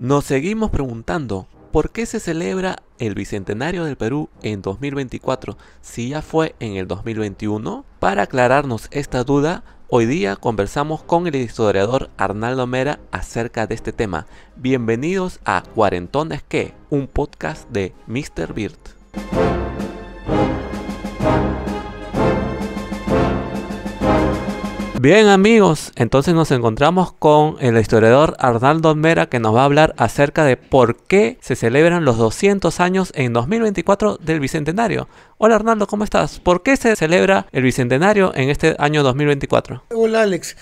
Nos seguimos preguntando, ¿por qué se celebra el Bicentenario del Perú en 2024 si ya fue en el 2021? Para aclararnos esta duda, hoy día conversamos con el historiador Arnaldo Mera acerca de este tema. Bienvenidos a Cuarentones que, un podcast de Mr. bird Bien amigos, entonces nos encontramos con el historiador Arnaldo Mera que nos va a hablar acerca de por qué se celebran los 200 años en 2024 del Bicentenario. Hola Arnaldo, ¿cómo estás? ¿Por qué se celebra el Bicentenario en este año 2024? Hola Alex.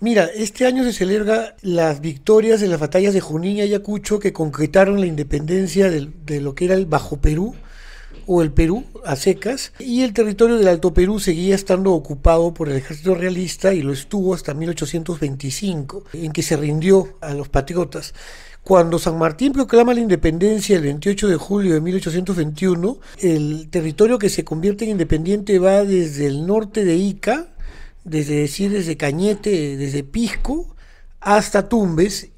Mira, este año se celebra las victorias de las batallas de Junín y Ayacucho que concretaron la independencia de lo que era el Bajo Perú o el Perú a secas, y el territorio del Alto Perú seguía estando ocupado por el ejército realista y lo estuvo hasta 1825, en que se rindió a los patriotas. Cuando San Martín proclama la independencia el 28 de julio de 1821, el territorio que se convierte en independiente va desde el norte de Ica, desde decir desde Cañete, desde Pisco, hasta Tumbes.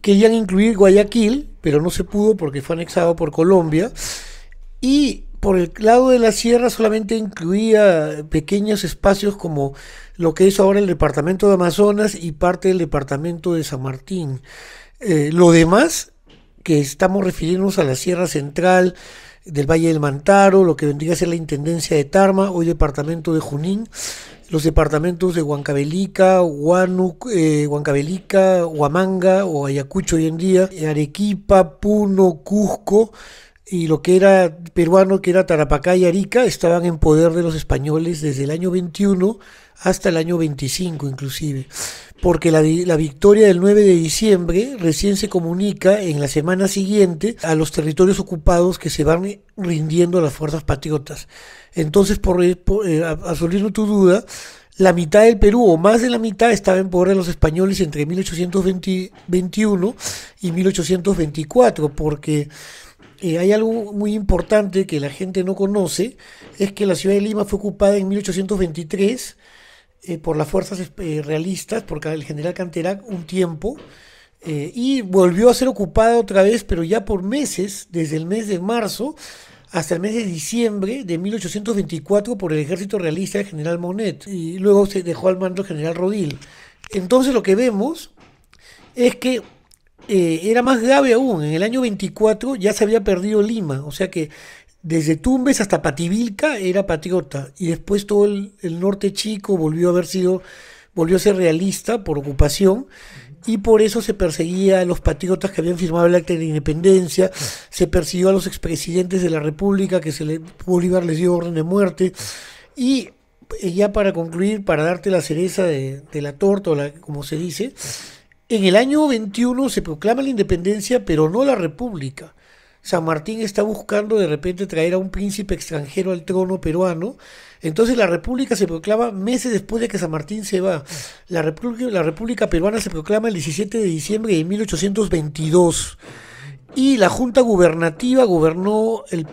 Querían incluir Guayaquil, pero no se pudo porque fue anexado por Colombia y por el lado de la sierra solamente incluía pequeños espacios como lo que es ahora el departamento de Amazonas y parte del departamento de San Martín. Eh, lo demás, que estamos refiriéndonos a la sierra central del Valle del Mantaro, lo que vendría a ser la Intendencia de Tarma, hoy departamento de Junín, los departamentos de Huancavelica eh, Huancabelica, Huamanga o Ayacucho hoy en día, Arequipa, Puno, Cusco, y lo que era peruano, que era Tarapacá y Arica, estaban en poder de los españoles desde el año 21 hasta el año 25 inclusive, porque la, la, victoria del 9 de diciembre recién se comunica en la semana siguiente a los territorios ocupados que se van rindiendo a las fuerzas patriotas. Entonces, por, eh, eh, a tu duda, la mitad del Perú o más de la mitad estaba en poder de los españoles entre 1821 y 1824, porque hay algo muy importante que la gente no conoce, es que la ciudad de Lima fue ocupada en 1823 eh, por las fuerzas eh, realistas, por el general Canterac, un tiempo, eh, y volvió a ser ocupada otra vez, pero ya por meses, desde el mes de marzo hasta el mes de diciembre de 1824 por el ejército realista del general Monet, y luego se dejó al mando el general Rodil. Entonces lo que vemos es que eh, era más grave aún. En el año 24 ya se había perdido Lima, o sea que desde Tumbes hasta Pativilca era patriota y después todo el, norte chico volvió a haber sido volvió a ser realista por ocupación y por eso se perseguía a los patriotas que habían firmado el acta de independencia, se persiguió a los expresidentes de la República que se le, Bolívar les dio orden de muerte y eh, ya para concluir, para darte la cereza de, la torta, como se dice, en el año 21 se proclama la independencia, pero no la república. San Martín está buscando de repente traer a un príncipe extranjero al trono peruano. Entonces la República se proclama meses después de que San Martín se va. La República, la Peruana se proclama el 17 de diciembre de 1822 y la Junta Gubernativa gobernó eh,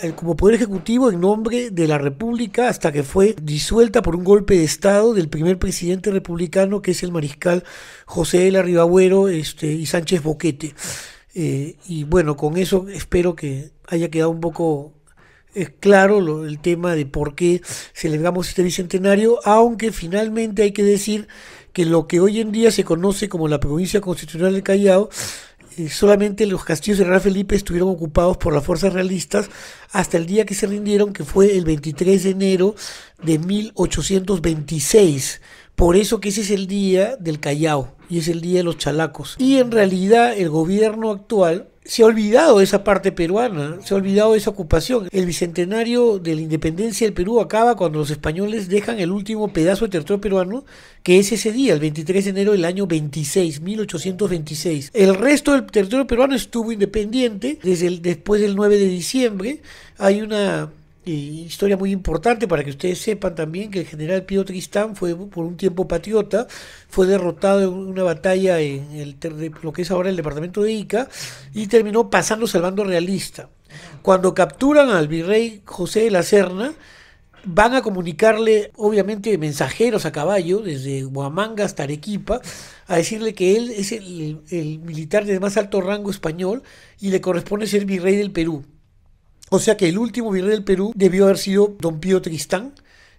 el, como Poder Ejecutivo en nombre de la República hasta que fue disuelta por un golpe de Estado del primer presidente republicano, que es el mariscal José L. la este, y Sánchez Boquete. Eh, y bueno, con eso espero que haya quedado un poco eh, claro el tema de por qué celebramos este bicentenario, aunque finalmente hay que decir que lo que hoy en día se conoce como la provincia constitucional del Callao solamente los castillos de Real Felipe estuvieron ocupados por las fuerzas realistas hasta el día que se rindieron, que fue el 23 de enero de 1826. Por eso que ese es el día del Callao y es el Día de los Chalacos. Y en realidad el gobierno actual se ha olvidado de esa parte peruana, se ha olvidado de esa ocupación. El bicentenario de la independencia del Perú acaba cuando los españoles dejan el último pedazo de territorio peruano, que es ese día, el 23 de enero del año 26, 1826. El resto del territorio peruano estuvo independiente desde después del 9 de diciembre. Hay una y historia muy importante para que ustedes sepan también que el general Pío Tristán fue por un tiempo patriota, fue derrotado en una batalla en el, lo que es ahora el departamento de Ica y terminó pasándose al bando realista. Cuando capturan al virrey José de la Serna, van a comunicarle, obviamente, mensajeros a caballo, desde Guamanga hasta Arequipa, a decirle que él es el militar de más alto rango español y le corresponde ser virrey del Perú. O sea que el último virrey del Perú debió haber sido don Pío Tristán,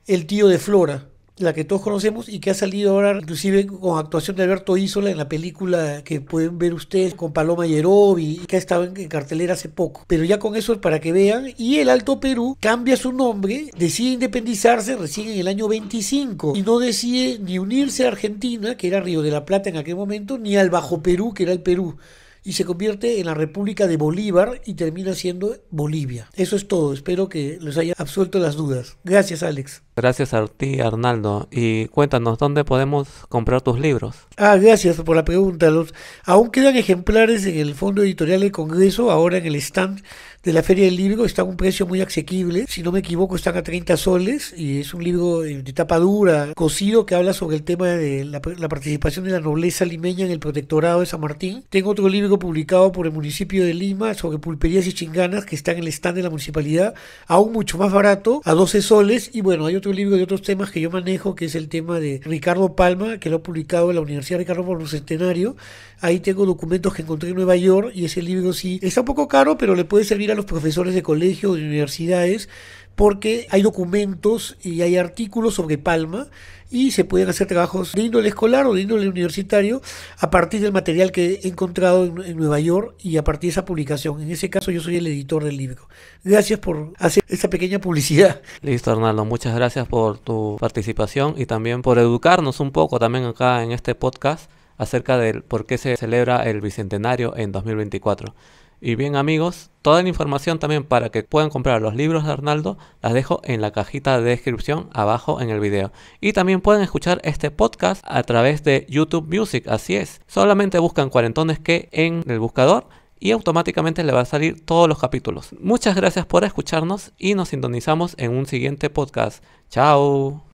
el tío de Flora, la que todos conocemos y que ha salido ahora inclusive con actuación de Alberto Isola en la película que pueden ver ustedes con Paloma y que ha estado en, cartelera hace poco. Pero ya con eso es para que vean. Y el Alto Perú cambia su nombre, decide independizarse recién en el año 25 y no decide ni unirse a Argentina, que era Río de la Plata en aquel momento, ni al Bajo Perú, que era el Perú y se convierte en la República de Bolívar y termina siendo Bolivia. Eso es todo, espero que les haya absuelto las dudas. Gracias Alex. Gracias a ti Arnaldo y cuéntanos dónde podemos comprar tus libros. Ah, gracias por la pregunta. Los, aún quedan ejemplares en el Fondo Editorial del Congreso, ahora en el stand de la Feria del Libro, está a un precio muy asequible, si no me equivoco están a 30 soles y es un libro de tapa dura, cocido, que habla sobre el tema de la participación de la nobleza limeña en el protectorado de San Martín. Tengo otro libro publicado por el municipio de Lima sobre pulperías y chinganas que están en el stand de la municipalidad, aún mucho más barato, a 12 soles. Y bueno, hay otro libro de otros temas que yo manejo, que es el tema de Ricardo Palma, que lo ha publicado en la Universidad de Ricardo Centenario. Ahí tengo documentos que encontré en Nueva York y ese libro sí está un poco caro, pero le puede servir a los profesores de colegios, de universidades porque hay documentos y hay artículos sobre Palma y se pueden hacer trabajos de índole escolar o de índole universitario a partir del material que he encontrado en, Nueva York y a partir de esa publicación. En ese caso yo soy el editor del libro. Gracias por hacer esta pequeña publicidad. Listo, Arnaldo. Muchas gracias por tu participación y también por educarnos un poco también acá en este podcast acerca del por qué se celebra el Bicentenario en 2024. Y bien amigos, toda la información también para que puedan comprar los libros de Arnaldo las dejo en la cajita de descripción abajo en el video. Y también pueden escuchar este podcast a través de YouTube Music, así es. Solamente buscan cuarentones que en el buscador y automáticamente le va a salir todos los capítulos. Muchas gracias por escucharnos y nos sintonizamos en un siguiente podcast. Chao.